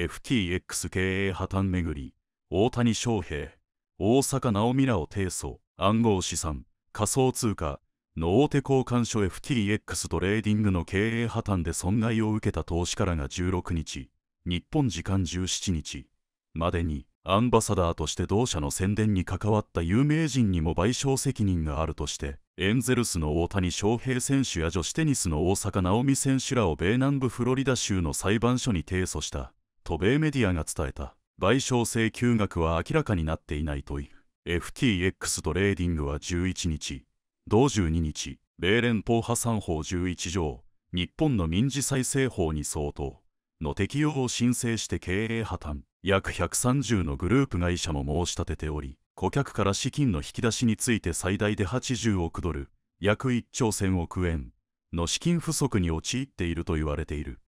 FTX 経営破綻めぐり大谷翔平大坂なおみらを提訴暗号資産仮想通貨の大手交換所 FTX トレーディングの経営破綻で損害を受けた投資家らが16日日本時間17日までにアンバサダーとして同社の宣伝に関わった有名人にも賠償責任があるとしてエンゼルスの大谷翔平選手や女子テニスの大坂なおみ選手らを米南部フロリダ州の裁判所に提訴した渡米メディアが伝えた賠償請求額は明らかになっていないという FTX トレーディングは11日同12日米連邦破産法11条日本の民事再生法に相当の適用を申請して経営破綻約130のグループ会社も申し立てており顧客から資金の引き出しについて最大で80億ドル約1兆1000億円の資金不足に陥っていると言われている